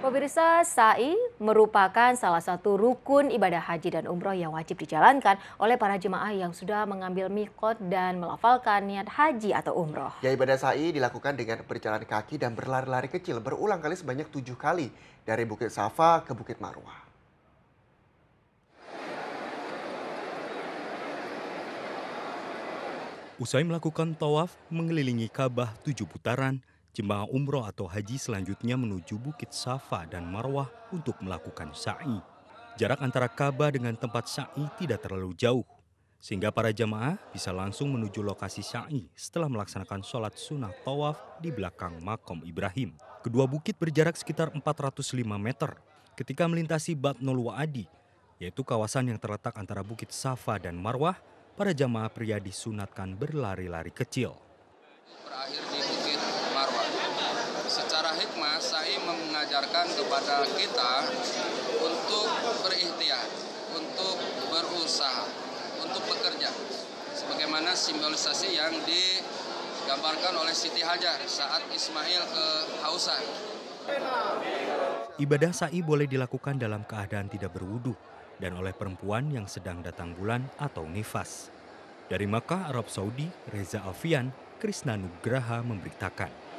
Pemirsa, sa'i merupakan salah satu rukun ibadah haji dan umroh yang wajib dijalankan oleh para jemaah yang sudah mengambil mikot dan melafalkan niat haji atau umroh. Ya, ibadah sa'i dilakukan dengan berjalan kaki dan berlari-lari kecil berulang kali sebanyak tujuh kali dari Bukit Safa ke Bukit Marwah. Usai melakukan tawaf mengelilingi Ka'bah tujuh putaran, jemaah umroh atau haji selanjutnya menuju Bukit Safa dan Marwah untuk melakukan sa'i. Jarak antara Ka'bah dengan tempat sa'i tidak terlalu jauh, sehingga para jemaah bisa langsung menuju lokasi sa'i setelah melaksanakan sholat sunnah tawaf di belakang makom Ibrahim. Kedua bukit berjarak sekitar 405 meter ketika melintasi Batnul Adi, yaitu kawasan yang terletak antara Bukit Safa dan Marwah, para jamaah pria disunatkan berlari-lari kecil. hikmah saya mengajarkan kepada kita untuk berikhtiar, untuk berusaha, untuk bekerja. Sebagaimana simbolisasi yang digambarkan oleh Siti Hajar saat Ismail ke Hausan. Ibadah sa'i boleh dilakukan dalam keadaan tidak berwudu dan oleh perempuan yang sedang datang bulan atau nifas. Dari Makkah, Arab Saudi, Reza Alfian, Krisna Nugraha memberitakan.